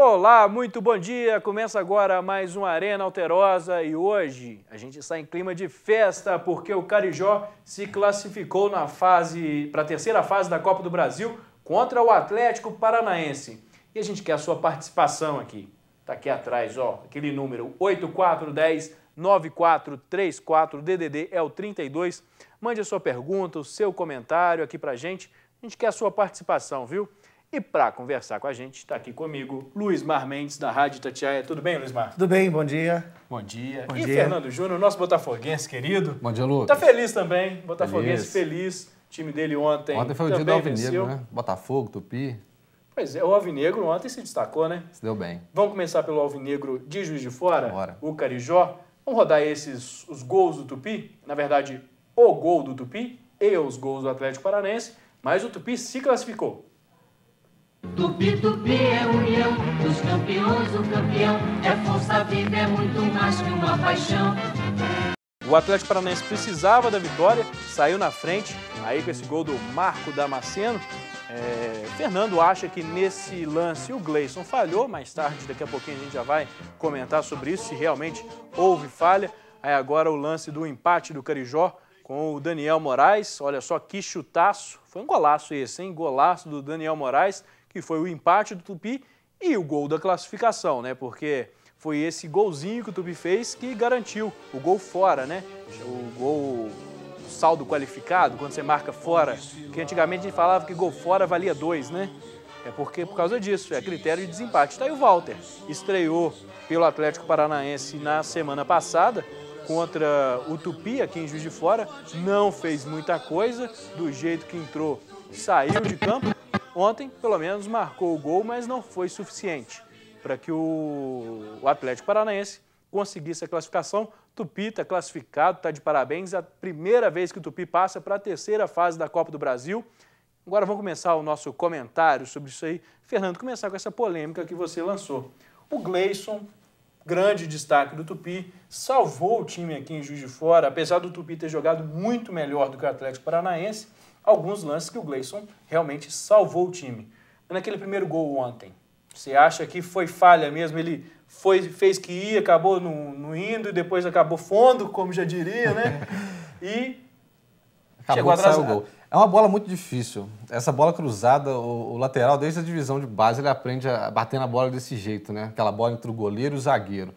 Olá, muito bom dia! Começa agora mais uma Arena Alterosa e hoje a gente está em clima de festa porque o Carijó se classificou na fase para a terceira fase da Copa do Brasil contra o Atlético Paranaense. E a gente quer a sua participação aqui. Tá aqui atrás, ó, aquele número 8410 9434 DDD é o 32. Mande a sua pergunta, o seu comentário aqui pra gente. A gente quer a sua participação, viu? E para conversar com a gente, está aqui comigo Luiz Mar Mendes, da Rádio Tatiaia. Tudo bem, Luiz Mar? Tudo bem, bom dia. Bom dia. Bom e dia. Fernando Júnior, nosso botafoguense querido. Bom dia, Lucas. Está feliz também, botafoguense feliz. feliz. O time dele ontem Ontem foi o dia do Alvinegro, né? Botafogo, Tupi. Pois é, o Alvinegro ontem se destacou, né? Se deu bem. Vamos começar pelo Alvinegro de Juiz de Fora, Bora. o Carijó. Vamos rodar esses, os gols do Tupi. Na verdade, o gol do Tupi e os gols do Atlético Paranense. Mas o Tupi se classificou. Tupi, tupi é união dos campeões, o campeão é força viva, é muito mais que uma paixão. O Atlético Paranaense precisava da vitória, saiu na frente, aí com esse gol do Marco Damasceno. É, Fernando acha que nesse lance o Gleison falhou, mais tarde, daqui a pouquinho a gente já vai comentar sobre isso, se realmente houve falha. Aí agora o lance do empate do Carijó com o Daniel Moraes, olha só que chutaço, foi um golaço esse, hein? Golaço do Daniel Moraes, que foi o empate do Tupi e o gol da classificação, né? Porque foi esse golzinho que o Tupi fez que garantiu o gol fora, né? O gol o saldo qualificado, quando você marca fora, que antigamente a gente falava que gol fora valia dois, né? É porque por causa disso, é critério de desempate. Está aí o Walter, estreou pelo Atlético Paranaense na semana passada contra o Tupi aqui em Juiz de Fora, não fez muita coisa, do jeito que entrou, saiu de campo, Ontem, pelo menos, marcou o gol, mas não foi suficiente para que o Atlético Paranaense conseguisse a classificação. Tupi está classificado, está de parabéns. É a primeira vez que o Tupi passa para a terceira fase da Copa do Brasil. Agora vamos começar o nosso comentário sobre isso aí. Fernando, começar com essa polêmica que você lançou. O Gleison, grande destaque do Tupi, salvou o time aqui em Juiz de Fora, apesar do Tupi ter jogado muito melhor do que o Atlético Paranaense alguns lances que o Gleison realmente salvou o time. Naquele primeiro gol ontem, você acha que foi falha mesmo? Ele foi, fez que ia, acabou não, indo e depois acabou fundo, como já diria, né? E acabou chegou atrasado. O gol. É uma bola muito difícil. Essa bola cruzada, o, o, lateral, desde a divisão de base, ele aprende a bater na bola desse jeito, né? Aquela bola entre o goleiro e o zagueiro.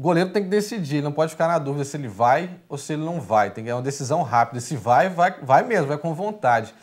O goleiro tem que decidir, não pode ficar na dúvida se ele vai ou se ele não vai. Tem que ter é uma decisão rápida. Se vai, vai, vai mesmo, vai com vontade.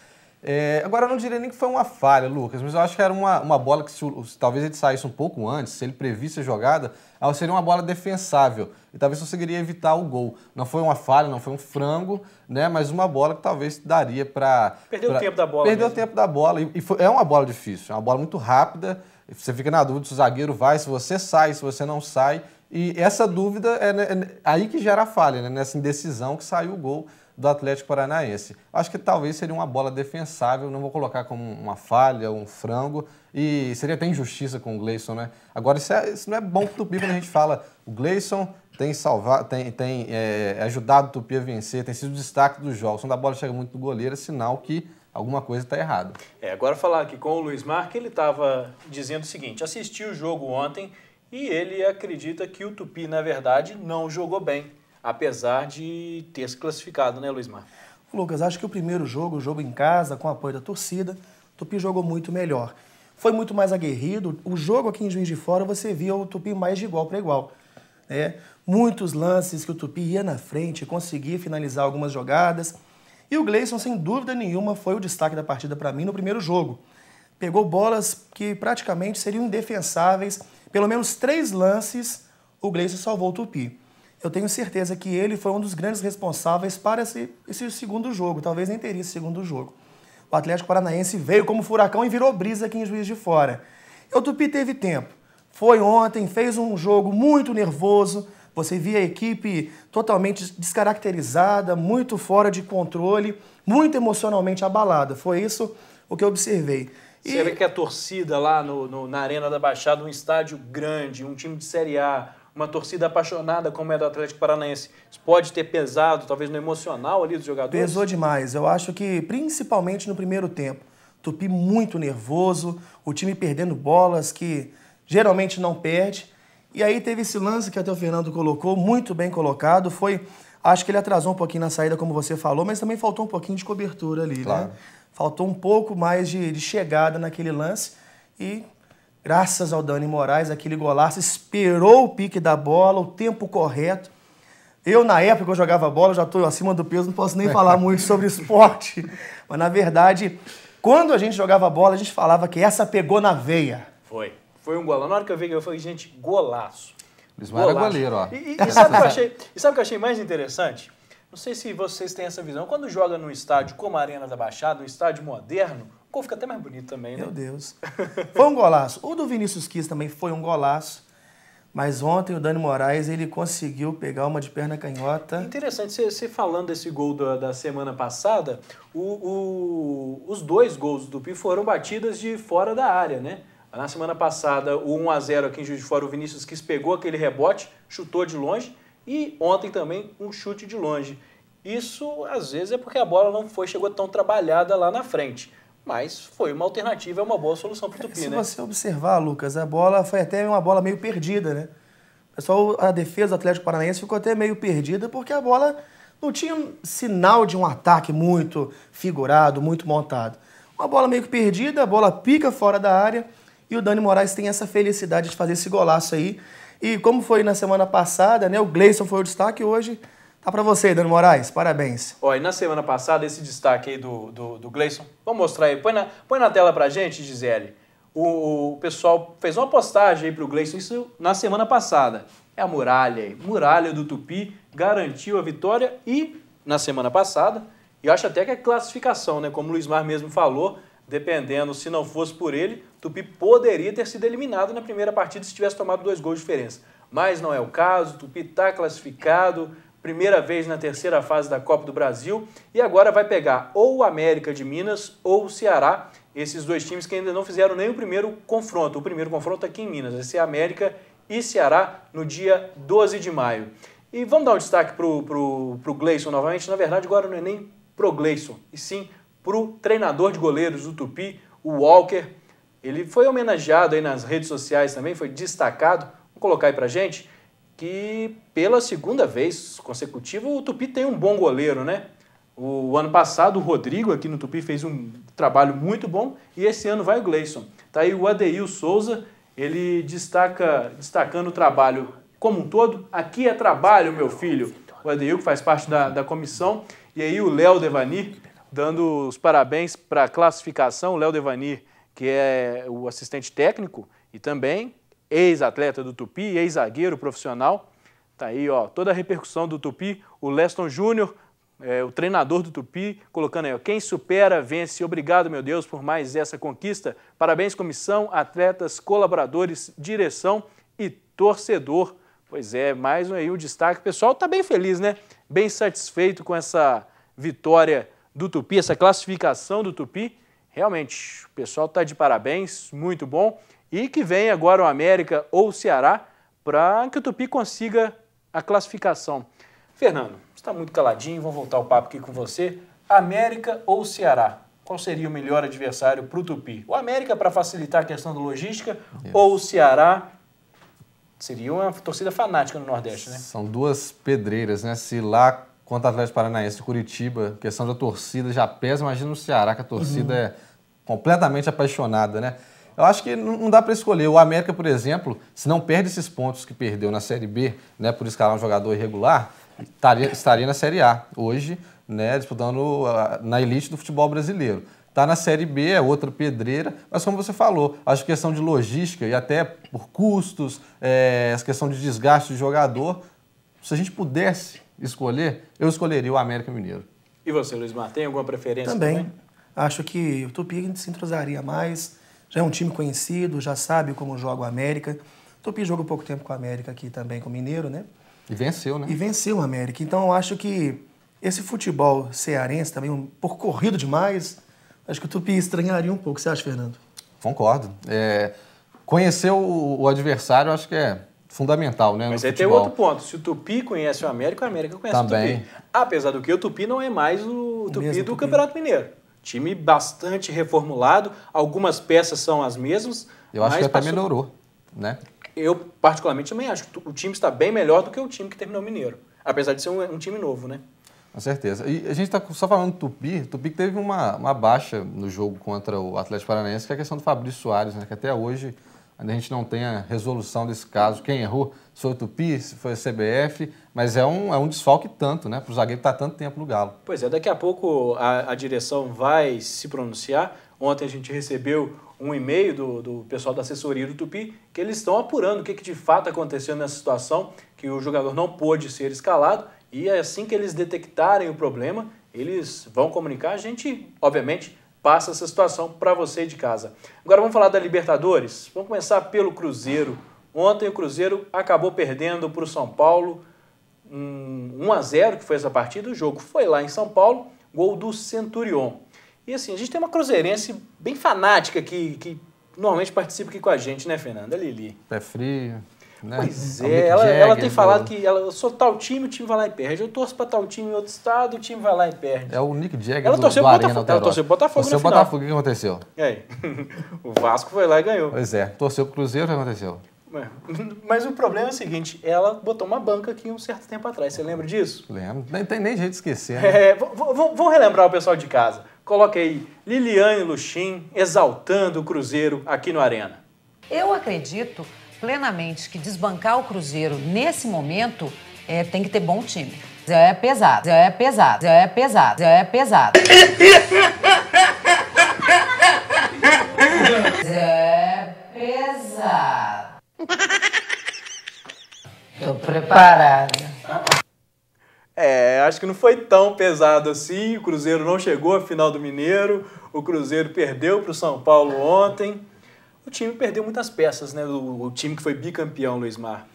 É, agora, eu não diria nem que foi uma falha, Lucas, mas eu acho que era uma, uma bola que, se, se, talvez ele saísse um pouco antes, se ele previsse a jogada, ela seria uma bola defensável e talvez conseguiria evitar o gol. Não foi uma falha, não foi um frango, né? mas uma bola que talvez daria para. Perdeu pra, o tempo da bola. Perdeu mesmo. o tempo da bola. E, e foi, é uma bola difícil, é uma bola muito rápida. Você fica na dúvida se o zagueiro vai, se você sai, se você não sai. E essa dúvida é, né, é aí que gera a falha, né? nessa indecisão que saiu o gol do Atlético Paranaense. Acho que talvez seria uma bola defensável, não vou colocar como uma falha, um frango, e seria até injustiça com o Gleison, né? Agora, isso, é, isso não é bom para o Tupi quando a gente fala o Gleison tem, salvar, tem, tem é, ajudado o Tupi a vencer, tem sido o destaque dos jogos. Quando a bola chega muito do goleiro, é sinal que alguma coisa está errada. É, agora falar aqui com o Luiz Marque, ele estava dizendo o seguinte, assisti o jogo ontem e ele acredita que o Tupi, na verdade, não jogou bem, apesar de ter se classificado, né, Luiz Mar? Lucas, acho que o primeiro jogo, o jogo em casa, com apoio da torcida, o Tupi jogou muito melhor. Foi muito mais aguerrido. O jogo aqui em Juiz de Fora, você via o Tupi mais de igual para igual. Né? Muitos lances que o Tupi ia na frente, conseguia finalizar algumas jogadas. E o Gleison, sem dúvida nenhuma, foi o destaque da partida para mim no primeiro jogo. Pegou bolas que praticamente seriam indefensáveis pelo menos três lances o Gleison salvou o Tupi. Eu tenho certeza que ele foi um dos grandes responsáveis para esse, esse segundo jogo. Talvez nem teria esse segundo jogo. O Atlético Paranaense veio como furacão e virou brisa aqui em Juiz de Fora. E o Tupi teve tempo. Foi ontem, fez um jogo muito nervoso. Você via a equipe totalmente descaracterizada, muito fora de controle, muito emocionalmente abalada. Foi isso o que eu observei. E... Será que a torcida lá no, no, na Arena da Baixada, um estádio grande, um time de Série A, uma torcida apaixonada como é do Atlético Paranaense, isso pode ter pesado, talvez no emocional ali dos jogadores? Pesou demais. Eu acho que, principalmente no primeiro tempo, Tupi muito nervoso, o time perdendo bolas que geralmente não perde. E aí teve esse lance que até o Fernando colocou, muito bem colocado, foi... Acho que ele atrasou um pouquinho na saída, como você falou, mas também faltou um pouquinho de cobertura ali, né? claro. né? Faltou um pouco mais de, de chegada naquele lance e graças ao Dani Moraes, aquele golaço, esperou o pique da bola, o tempo correto. Eu, na época que eu jogava bola, já estou acima do peso, não posso nem falar muito sobre esporte. Mas, na verdade, quando a gente jogava bola, a gente falava que essa pegou na veia. Foi. Foi um golaço. Na hora que eu vi, eu falei, gente, golaço. Luiz era é goleiro, ó. E, e, e sabe o que eu achei mais interessante? Não sei se vocês têm essa visão. Quando joga num estádio como a Arena da Baixada, um estádio moderno, o gol fica até mais bonito também, né? Meu Deus. foi um golaço. O do Vinícius Kiss também foi um golaço. Mas ontem o Dani Moraes ele conseguiu pegar uma de perna canhota. Interessante, você falando desse gol da, da semana passada, o, o, os dois gols do Pi foram batidas de fora da área, né? Na semana passada, o 1 a 0 aqui em Juiz de Fora, o Vinícius Kiss pegou aquele rebote, chutou de longe e ontem também um chute de longe. Isso às vezes é porque a bola não foi chegou tão trabalhada lá na frente. Mas foi uma alternativa, é uma boa solução para o Tupi, Se né? você observar, Lucas, a bola foi até uma bola meio perdida, né? Pessoal, é a defesa do Atlético Paranaense ficou até meio perdida porque a bola não tinha um sinal de um ataque muito figurado, muito montado. Uma bola meio que perdida, a bola pica fora da área e o Dani Moraes tem essa felicidade de fazer esse golaço aí e como foi na semana passada, né, o Gleison foi o destaque, hoje tá para você, Dano Moraes, parabéns. Ó, e na semana passada, esse destaque aí do, do, do Gleison, vamos mostrar aí, põe na, põe na tela pra gente, Gisele. O, o pessoal fez uma postagem aí pro Gleison, isso na semana passada. É a muralha aí, muralha do Tupi, garantiu a vitória e, na semana passada, e acho até que é classificação, né, como o Luiz Mar mesmo falou, dependendo, se não fosse por ele, Tupi poderia ter sido eliminado na primeira partida se tivesse tomado dois gols de diferença. Mas não é o caso, Tupi está classificado, primeira vez na terceira fase da Copa do Brasil, e agora vai pegar ou o América de Minas ou o Ceará, esses dois times que ainda não fizeram nem o primeiro confronto. O primeiro confronto aqui em Minas, vai ser América e Ceará no dia 12 de maio. E vamos dar um destaque pro, pro, pro Gleison novamente. Na verdade, agora não é nem pro Gleison, e sim pro treinador de goleiros do Tupi, o Walker ele foi homenageado aí nas redes sociais também, foi destacado. Vou colocar aí pra gente que pela segunda vez consecutiva o Tupi tem um bom goleiro, né? O ano passado o Rodrigo aqui no Tupi fez um trabalho muito bom e esse ano vai o Gleison. Tá aí o Adeil Souza, ele destaca destacando o trabalho como um todo. Aqui é trabalho, meu filho. O Adeil que faz parte da, da comissão e aí o Léo Devani dando os parabéns para a classificação. Léo Devani que é o assistente técnico e também ex-atleta do Tupi, ex-zagueiro profissional. Tá aí, ó, toda a repercussão do Tupi, o Leston Júnior, é, o treinador do Tupi, colocando aí, ó, quem supera, vence. Obrigado, meu Deus, por mais essa conquista. Parabéns, comissão, atletas, colaboradores, direção e torcedor. Pois é, mais aí um destaque. O pessoal está bem feliz, né? Bem satisfeito com essa vitória do Tupi, essa classificação do Tupi Realmente, o pessoal está de parabéns, muito bom. E que vem agora o América ou o Ceará para que o Tupi consiga a classificação. Fernando, está muito caladinho, vou voltar o papo aqui com você. América ou Ceará? Qual seria o melhor adversário para o Tupi? O América para facilitar a questão da logística yes. ou o Ceará? Seria uma torcida fanática no Nordeste, né? São duas pedreiras, né? Se lá quanto Atlético Paranaense e Curitiba, questão da torcida já pesa, imagina o Ceará que a torcida uhum. é completamente apaixonada, né? Eu acho que não dá para escolher. O América, por exemplo, se não perde esses pontos que perdeu na Série B, né, por escalar um jogador irregular, estaria, estaria na Série A hoje, né, disputando na elite do futebol brasileiro. Está na Série B, é outra pedreira, mas como você falou, acho que questão de logística e até por custos, é, essa questão de desgaste de jogador, se a gente pudesse escolher, eu escolheria o América Mineiro. E você, Luiz Mar, tem alguma preferência também? também? Acho que o Tupi se entrosaria mais, já é um time conhecido, já sabe como joga o América. O Tupi jogou pouco tempo com o América aqui também, com o Mineiro, né? E venceu, né? E venceu o América. Então eu acho que esse futebol cearense também, um por corrido demais, acho que o Tupi estranharia um pouco. Você acha, Fernando? Concordo. É, conhecer o, o adversário acho que é fundamental, né? Mas aí futebol. tem outro ponto. Se o Tupi conhece o América, o América conhece Também. o Tupi. Apesar do que o Tupi não é mais o, o Tupi do Tupi. Campeonato Mineiro. Time bastante reformulado, algumas peças são as mesmas. Eu acho que até passou... melhorou, né? Eu, particularmente, também acho que o time está bem melhor do que o time que terminou Mineiro, apesar de ser um, um time novo, né? Com certeza. E a gente está só falando do Tupi. Tupi que teve uma, uma baixa no jogo contra o Atlético Paranaense, que é a questão do Fabrício Soares, né? Que até hoje ainda a gente não tem a resolução desse caso. Quem errou o Tupi foi CBF, mas é um, é um desfalque tanto, né? Para o zagueiro estar tá tanto tempo no Galo. Pois é, daqui a pouco a, a direção vai se pronunciar. Ontem a gente recebeu um e-mail do, do pessoal da assessoria do Tupi, que eles estão apurando o que, que de fato aconteceu nessa situação, que o jogador não pôde ser escalado, e assim que eles detectarem o problema, eles vão comunicar. A gente, obviamente, passa essa situação para você de casa. Agora vamos falar da Libertadores. Vamos começar pelo Cruzeiro. Ontem o Cruzeiro acabou perdendo para o São Paulo um 1 a 0 que foi essa partida. O jogo foi lá em São Paulo, gol do Centurion. E assim, a gente tem uma cruzeirense bem fanática que, que normalmente participa aqui com a gente, né, Fernanda? Lili. Pé frio. Né? Pois é, é ela, ela tem falado que ela, eu sou tal time, o time vai lá e perde. Eu torço para tal time em outro estado, o time vai lá e perde. É o Nick Jagger ela do, torceu do Arena Botafogo, Ela torceu pro Botafogo torceu no final. Botafogo, o que aconteceu? E é. aí? o Vasco foi lá e ganhou. Pois é, torceu pro Cruzeiro, o que aconteceu? É. Mas o problema é o seguinte, ela botou uma banca aqui um certo tempo atrás, você lembra disso? Lembro, não tem nem jeito de esquecer. Né? É, vou, vou, vou, relembrar o pessoal de casa. Coloque aí Liliane Luxim exaltando o Cruzeiro aqui no Arena. Eu acredito plenamente que desbancar o Cruzeiro nesse momento é, tem que ter bom time. É pesado, é pesado, é pesado, é pesado. preparada. É, acho que não foi tão pesado assim. O Cruzeiro não chegou à final do Mineiro. O Cruzeiro perdeu para o São Paulo ontem. O time perdeu muitas peças, né? O, o time que foi bicampeão, Luiz Mar.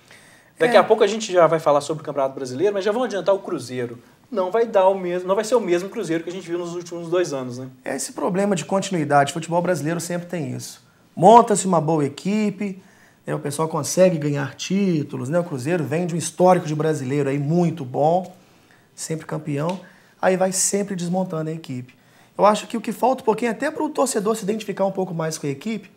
Daqui é. a pouco a gente já vai falar sobre o Campeonato Brasileiro, mas já vão adiantar o Cruzeiro. Não vai dar o mesmo, não vai ser o mesmo Cruzeiro que a gente viu nos últimos dois anos, né? É esse problema de continuidade. O futebol brasileiro sempre tem isso. Monta-se uma boa equipe, né? O pessoal consegue ganhar títulos, né? O Cruzeiro vem de um histórico de brasileiro aí muito bom, sempre campeão. Aí vai sempre desmontando a equipe. Eu acho que o que falta um pouquinho é até para o torcedor se identificar um pouco mais com a equipe.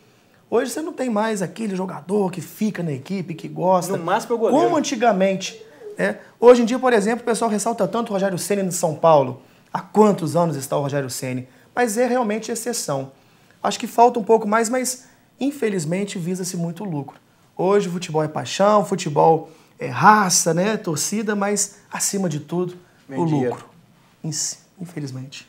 Hoje você não tem mais aquele jogador que fica na equipe, que gosta. No máximo é goleiro. Como antigamente. Né? Hoje em dia, por exemplo, o pessoal ressalta tanto o Rogério Ceni no São Paulo. Há quantos anos está o Rogério Ceni? Mas é realmente exceção. Acho que falta um pouco mais, mas Infelizmente, visa-se muito lucro. Hoje, futebol é paixão, futebol é raça, né? Torcida, mas acima de tudo, Meio o dia. lucro. Infelizmente.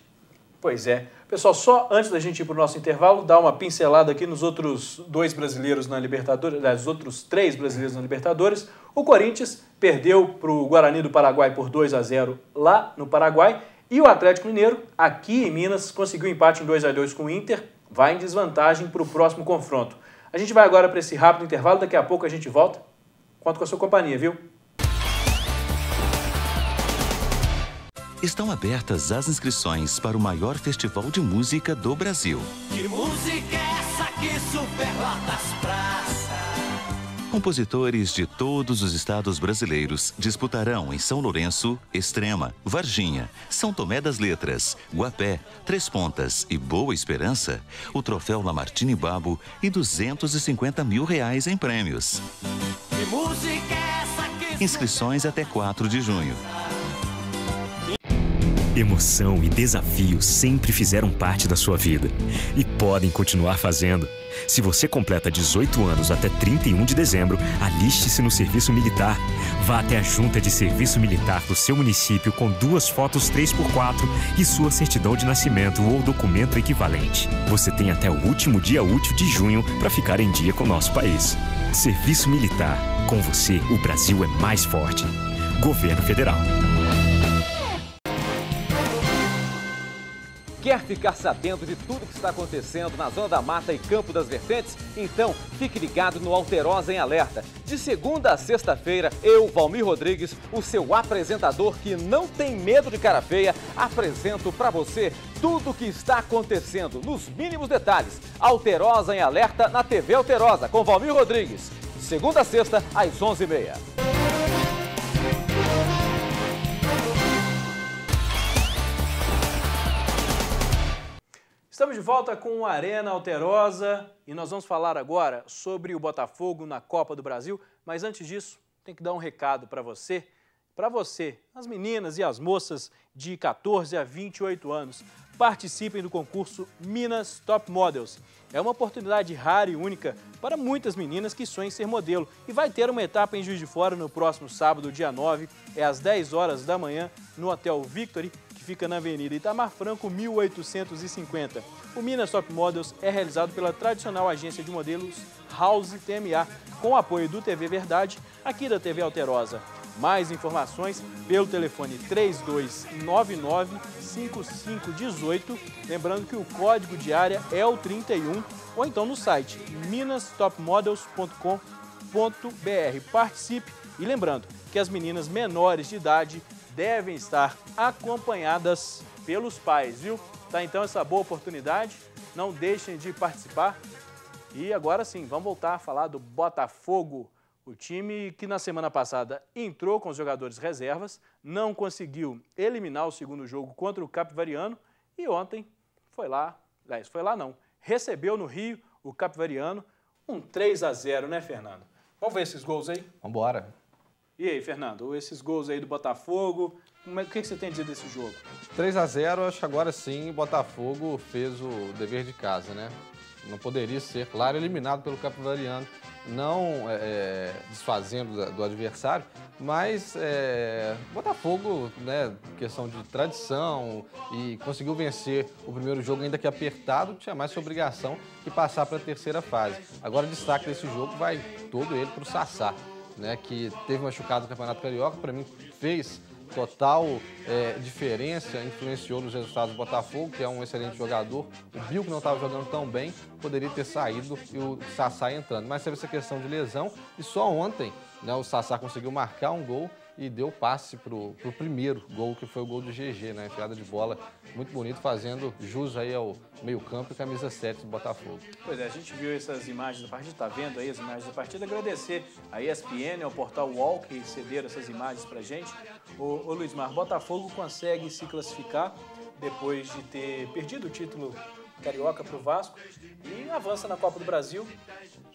Pois é. Pessoal, só antes da gente ir para o nosso intervalo, dar uma pincelada aqui nos outros dois brasileiros na Libertadores, aliás, outros três brasileiros na Libertadores. O Corinthians perdeu para o Guarani do Paraguai por 2 a 0 lá no Paraguai. E o Atlético Mineiro, aqui em Minas, conseguiu empate em 2 a 2 com o Inter vai em desvantagem para o próximo confronto. A gente vai agora para esse rápido intervalo, daqui a pouco a gente volta. Conto com a sua companhia, viu? Estão abertas as inscrições para o maior festival de música do Brasil. Que música é essa que as compositores de todos os estados brasileiros disputarão em São Lourenço, Extrema, Varginha, São Tomé das Letras, Guapé, Três Pontas e Boa Esperança o troféu Lamartine Babo e 250 mil reais em prêmios. É Inscrições até 4 de junho. Emoção e desafio sempre fizeram parte da sua vida e podem continuar fazendo. Se você completa 18 anos até 31 de dezembro, aliste-se no serviço militar. Vá até a junta de serviço militar do seu município com duas fotos 3x4 e sua certidão de nascimento ou documento equivalente. Você tem até o último dia útil de junho para ficar em dia com o nosso país. Serviço militar. Com você, o Brasil é mais forte. Governo Federal. Quer ficar sabendo de tudo que está acontecendo na Zona da Mata e Campo das Vertentes? Então, fique ligado no Alterosa em Alerta. De segunda a sexta-feira, eu, Valmir Rodrigues, o seu apresentador que não tem medo de cara feia, apresento para você tudo o que está acontecendo, nos mínimos detalhes. Alterosa em Alerta na TV Alterosa, com Valmir Rodrigues. Segunda a sexta, às 11h30. Estamos de volta com o Arena Alterosa e nós vamos falar agora sobre o Botafogo na Copa do Brasil. Mas antes disso, tem que dar um recado para você, para você, as meninas e as moças de 14 a 28 anos. Participem do concurso Minas Top Models. É uma oportunidade rara e única para muitas meninas que sonham ser modelo e vai ter uma etapa em Juiz de Fora no próximo sábado, dia 9, é às 10 horas da manhã, no Hotel Victory, fica na Avenida Itamar Franco, 1850. O Minas Top Models é realizado pela tradicional agência de modelos House TMA, com apoio do TV Verdade, aqui da TV Alterosa. Mais informações pelo telefone 3299-5518, lembrando que o código de área é o 31, ou então no site minastopmodels.com.br. Participe e lembrando que as meninas menores de idade devem estar acompanhadas pelos pais, viu? Tá então essa boa oportunidade, não deixem de participar. E agora sim, vamos voltar a falar do Botafogo, o time que na semana passada entrou com os jogadores reservas, não conseguiu eliminar o segundo jogo contra o Capivariano e ontem foi lá, aliás, foi lá não, recebeu no Rio o Capivariano um 3 a 0, né, Fernando? Vamos ver esses gols aí? Vamos embora. E aí, Fernando, esses gols aí do Botafogo, como é, o que, você tem a dizer desse jogo? 3 a 0 acho que agora sim o Botafogo fez o dever de casa, né? Não poderia ser, claro, eliminado pelo Capivariano, não é, é desfazendo do adversário, mas é, Botafogo, né, questão de tradição e conseguiu vencer o primeiro jogo ainda que apertado, tinha mais sua obrigação que passar para a terceira fase. Agora o destaque desse jogo vai todo ele para o Sassá né, que teve machucado no Campeonato Carioca, para mim fez total é, diferença, influenciou nos resultados do Botafogo, que é um excelente jogador. O Bill, que não estava jogando tão bem, poderia ter saído e o Sassá entrando. Mas teve essa questão de lesão e só ontem né, o Sassá conseguiu marcar um gol e deu passe para o primeiro gol, que foi o gol do GG, né? Enfiada de bola, muito bonito, fazendo jus aí ao meio-campo e camisa 7 do Botafogo. Pois é, a gente viu essas imagens da partida, tá vendo aí as imagens da partida. Agradecer a ESPN, ao portal Wall que cederam essas imagens pra gente. O, o Luiz Mar, Botafogo consegue se classificar depois de ter perdido o título Carioca para o Vasco e avança na Copa do Brasil.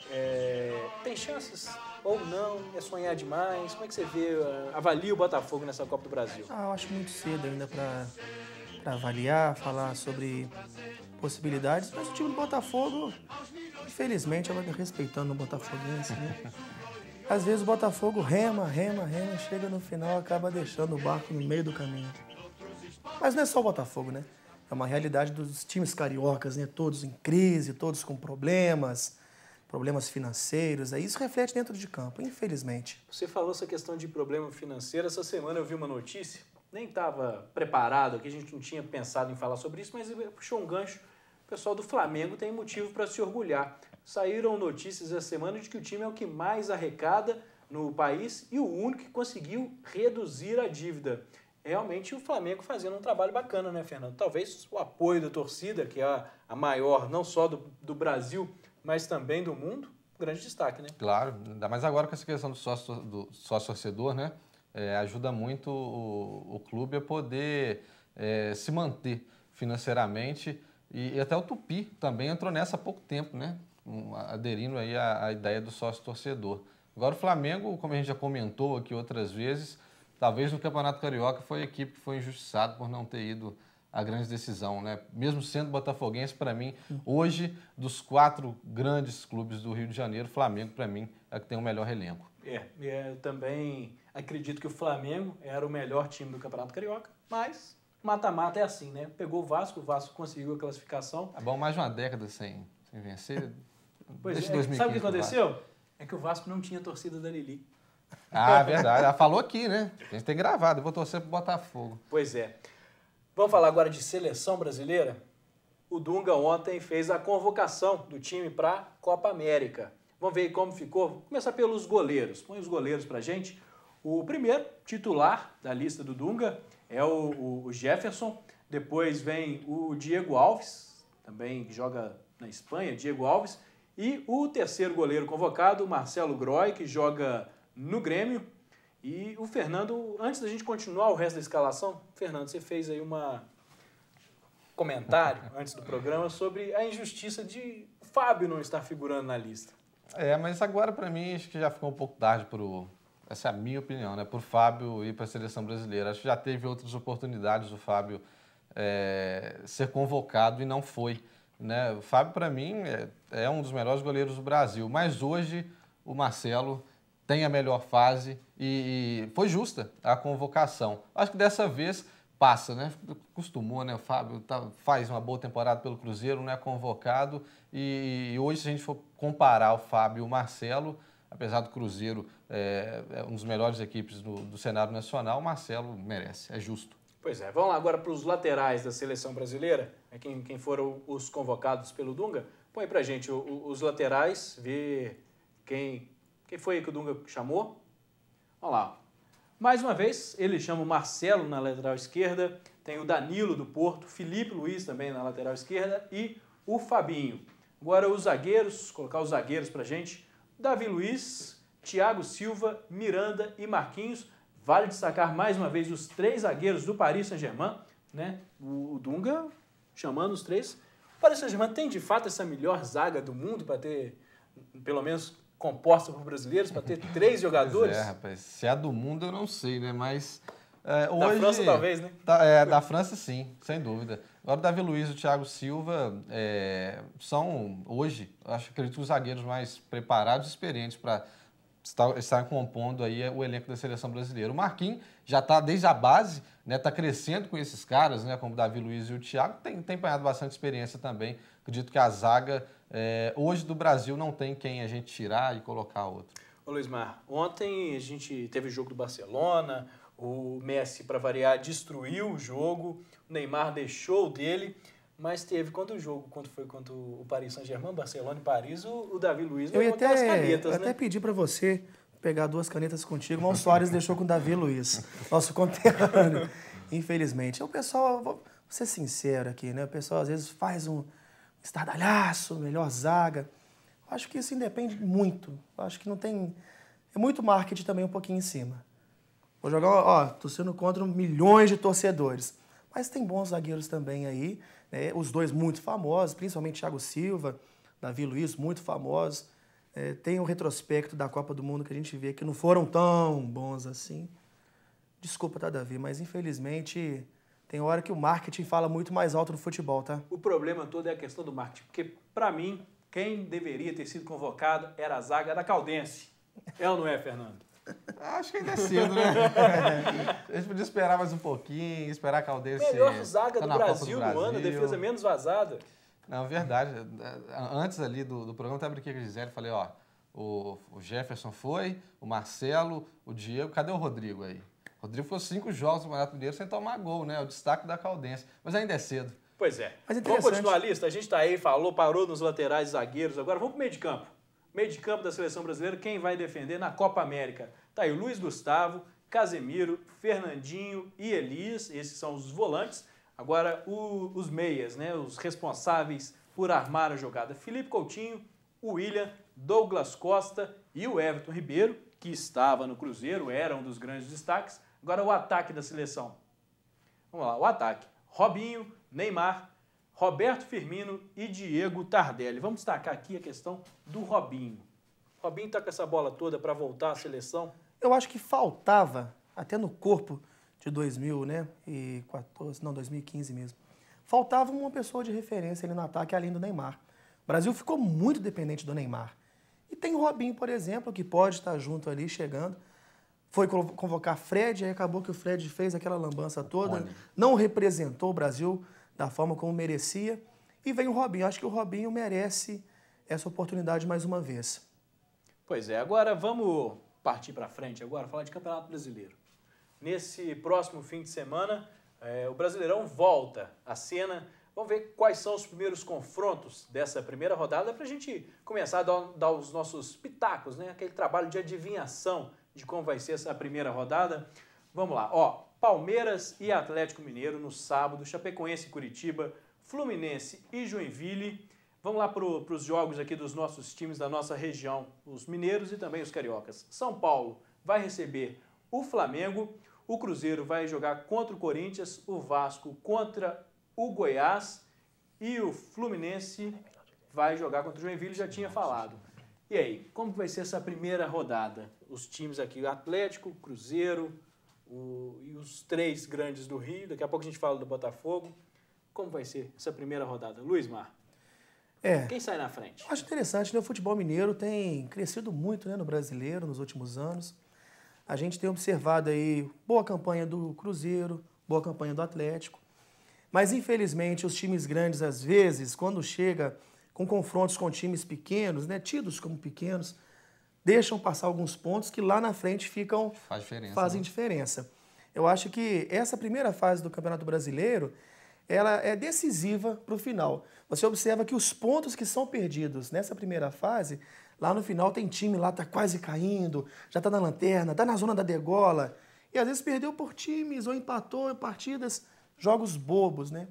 É, tem chances ou não? É sonhar demais? Como é que você vê, ah, avalia o Botafogo nessa Copa do Brasil? Ah, eu acho muito cedo ainda para avaliar, falar sobre possibilidades, mas o time do Botafogo, infelizmente, ela é vou respeitando o Botafoguense, né? Às vezes o Botafogo rema, rema, rema, chega no final acaba deixando o barco no meio do caminho. Mas não é só o Botafogo, né? é uma realidade dos times cariocas, né? Todos em crise, todos com problemas, problemas financeiros. É, isso reflete dentro de campo, infelizmente. Você falou essa questão de problema financeiro. Essa semana eu vi uma notícia, nem estava preparado aqui, a gente não tinha pensado em falar sobre isso, mas puxou um gancho. O pessoal do Flamengo tem motivo para se orgulhar. Saíram notícias essa semana de que o time é o que mais arrecada no país e o único que conseguiu reduzir a dívida realmente o Flamengo fazendo um trabalho bacana, né, Fernando? Talvez o apoio da torcida, que é a maior não só do, do Brasil, mas também do mundo, grande destaque, né? Claro, ainda mais agora com essa questão do sócio, torcedor, né? É, ajuda muito o, o, clube a poder é, se manter financeiramente e, e, até o Tupi também entrou nessa há pouco tempo, né? Um, aderindo aí à, à ideia do sócio torcedor. Agora o Flamengo, como a gente já comentou aqui outras vezes, talvez no Campeonato Carioca foi a equipe que foi injustiçada por não ter ido à grande decisão, né? Mesmo sendo botafoguense, para mim, hoje, dos quatro grandes clubes do Rio de Janeiro, Flamengo, para mim, é que tem o melhor elenco. É, é, eu também acredito que o Flamengo era o melhor time do Campeonato Carioca, mas mata-mata é assim, né? Pegou o Vasco, o Vasco conseguiu a classificação. É bom, mais de uma década sem, sem vencer. pois Desde é, sabe o que aconteceu? É que o Vasco não tinha torcida da Lili. Ah, é verdade. Ela falou aqui, né? A gente tem gravado. Eu vou torcer pro Botafogo. Pois é. Vamos falar agora de seleção brasileira? O Dunga ontem fez a convocação do time para Copa América. Vamos ver como ficou. Vou começar pelos goleiros. Põe os goleiros pra gente. O primeiro titular da lista do Dunga é o, o Jefferson. Depois vem o Diego Alves, também que joga na Espanha, Diego Alves. E o terceiro goleiro convocado, Marcelo Groy, que joga no Grêmio. E o Fernando, antes da gente continuar o resto da escalação, Fernando, você fez aí um comentário antes do programa sobre a injustiça de Fábio não estar figurando na lista. É, mas agora para mim acho que já ficou um pouco tarde o essa é a minha opinião, né? Por Fábio ir para a seleção brasileira, acho que já teve outras oportunidades o Fábio é, ser convocado e não foi, né? O Fábio para mim é, é um dos melhores goleiros do Brasil, mas hoje o Marcelo tem a melhor fase e, e, foi justa a convocação. Acho que dessa vez passa, né? Costumou, né? O Fábio tá, faz uma boa temporada pelo Cruzeiro, não é convocado e, e, hoje se a gente for comparar o Fábio e o Marcelo, apesar do Cruzeiro é, é um dos melhores equipes do, do cenário nacional, o Marcelo merece, é justo. Pois é, vamos lá agora para os laterais da seleção brasileira, é quem, quem foram os convocados pelo Dunga. Põe para gente o, o, os laterais, ver quem, quem foi que o Dunga chamou? Olha lá. Mais uma vez, ele chama o Marcelo na lateral esquerda, tem o Danilo do Porto, Felipe Luiz também na lateral esquerda e o Fabinho. Agora os zagueiros, colocar os zagueiros pra gente. Davi Luiz, Thiago Silva, Miranda e Marquinhos. Vale destacar mais uma vez os três zagueiros do Paris Saint-Germain, né? O Dunga chamando os três. O Paris Saint-Germain tem de fato essa melhor zaga do mundo para ter, pelo menos composta por brasileiros para ter três jogadores? Pois é, rapaz. Se é do mundo, eu não sei, né? Mas. É, da hoje, França, talvez, né? Tá, é, da França, sim, sem dúvida. Agora, o Davi Luiz e o Thiago Silva é, são, hoje, acho acredito que os zagueiros mais preparados e experientes para está, está compondo aí é, o elenco da seleção brasileira. O Marquinhos já está desde a base, né? Está crescendo com esses caras, né? Como o Davi Luiz e o Thiago, tem, tem apanhado bastante experiência também. Acredito que a zaga é, hoje do Brasil não tem quem a gente tirar e colocar outro. Ô Luizmar, ontem a gente teve o jogo do Barcelona, o Messi, para variar, destruiu o jogo, o Neymar deixou o dele mas teve quando o jogo, quando foi quanto o Paris Saint-Germain, Barcelona e Paris, o, o Davi Luiz eu ia até, canetas, eu né? até pedi para você pegar duas canetas contigo, mas o Soares deixou com o Davi Luiz, nosso conterrâneo, infelizmente. É o pessoal, vou ser sincero aqui, né? O pessoal às vezes faz um estardalhaço, melhor zaga. Eu acho que isso independe muito. Eu acho que não tem... É muito marketing também um pouquinho em cima. Vou jogar, ó, torcendo contra milhões de torcedores. Mas tem bons zagueiros também aí né, os dois muito famosos, principalmente Thiago Silva, Davi Luiz, muito famosos. É, tem um retrospecto da Copa do Mundo que a gente vê que não foram tão bons assim. Desculpa, tá, Davi, mas infelizmente tem hora que o marketing fala muito mais alto no futebol, tá? O problema todo é a questão do marketing, porque para mim, quem deveria ter sido convocado era a zaga da Caldense. É ou não é, Fernando? Acho que ainda é cedo, né? a gente podia esperar mais um pouquinho, esperar a Caldeira Melhor ser, zaga tá do, Brasil, do Brasil no ano, defesa menos vazada. Não, verdade. Antes ali do, do programa, eu até brinquei com a Gisele, falei, ó, o, o Jefferson foi, o Marcelo, o Diego, cadê o Rodrigo aí? O Rodrigo ficou cinco jogos do Campeonato Mineiro sem tomar gol, né? É o destaque da Caldense. Mas ainda é cedo. Pois é. Mas é vamos continuar a lista? A gente tá aí, falou, parou nos laterais zagueiros, agora vamos pro meio de campo. Meio de campo da seleção brasileira, quem vai defender na Copa América? Tá aí o Luiz Gustavo, Casemiro, Fernandinho e Elias, esses são os volantes. Agora o, os meias, né, os responsáveis por armar a jogada. Felipe Coutinho, William, Douglas Costa e o Everton Ribeiro, que estava no Cruzeiro, era um dos grandes destaques. Agora o ataque da seleção. Vamos lá, o ataque. Robinho, Neymar, Roberto Firmino e Diego Tardelli. Vamos destacar aqui a questão do Robinho. Robinho está com essa bola toda para voltar à seleção? Eu acho que faltava, até no corpo de 2014, né? não, 2015 mesmo. Faltava uma pessoa de referência ali no ataque além do Neymar. O Brasil ficou muito dependente do Neymar. E tem o Robinho, por exemplo, que pode estar junto ali, chegando. Foi convocar Fred, aí acabou que o Fred fez aquela lambança toda. Olha. Não representou o Brasil da forma como merecia. E vem o Robinho. Acho que o Robinho merece essa oportunidade mais uma vez. Pois é, agora vamos partir para frente agora, falar de Campeonato Brasileiro. Nesse próximo fim de semana, é, o Brasileirão volta à cena. Vamos ver quais são os primeiros confrontos dessa primeira rodada para a gente começar a dar, dar, os nossos pitacos, né? Aquele trabalho de adivinhação de como vai ser essa primeira rodada. Vamos lá, ó. Palmeiras e Atlético Mineiro no sábado, Chapecoense e Curitiba, Fluminense e Joinville. Vamos lá para os jogos aqui dos nossos times da nossa região, os mineiros e também os cariocas. São Paulo vai receber o Flamengo, o Cruzeiro vai jogar contra o Corinthians, o Vasco contra o Goiás e o Fluminense vai jogar contra o Joinville, já tinha falado. E aí, como vai ser essa primeira rodada? Os times aqui, Atlético, Cruzeiro, o, e os três grandes do Rio. Daqui a pouco a gente fala do Botafogo. Como vai ser essa primeira rodada? Luiz Mar. É. Quem sai na frente? acho interessante, né? O futebol mineiro tem crescido muito né, no brasileiro nos últimos anos. A gente tem observado aí boa campanha do Cruzeiro, boa campanha do Atlético. Mas, infelizmente, os times grandes, às vezes, quando chega com confrontos com times pequenos, né, tidos como pequenos, deixam passar alguns pontos que lá na frente ficam Faz diferença, fazem né? diferença. Eu acho que essa primeira fase do Campeonato Brasileiro ela é decisiva para o final. Você observa que os pontos que são perdidos nessa primeira fase, lá no final tem time lá tá quase caindo, já está na lanterna, está na zona da degola e às vezes perdeu por times ou empatou em partidas, jogos bobos, né?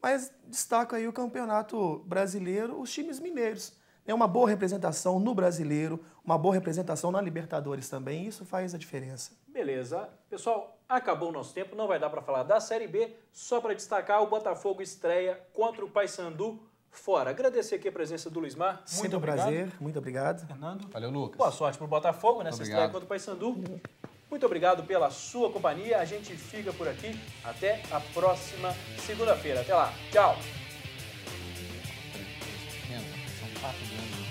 Mas destaca aí o Campeonato Brasileiro, os times mineiros é uma boa representação no brasileiro, uma boa representação na Libertadores também. Isso faz a diferença. Beleza. Pessoal, acabou o nosso tempo, não vai dar para falar da Série B. Só para destacar, o Botafogo estreia contra o Paysandu fora. Agradecer aqui a presença do Luiz Mar. Muito obrigado. prazer, muito obrigado. Fernando. Valeu, Lucas. Boa sorte para o Botafogo nessa obrigado. estreia contra o Paysandu. Muito obrigado pela sua companhia. A gente fica por aqui. Até a próxima segunda-feira. Até lá. Tchau. After the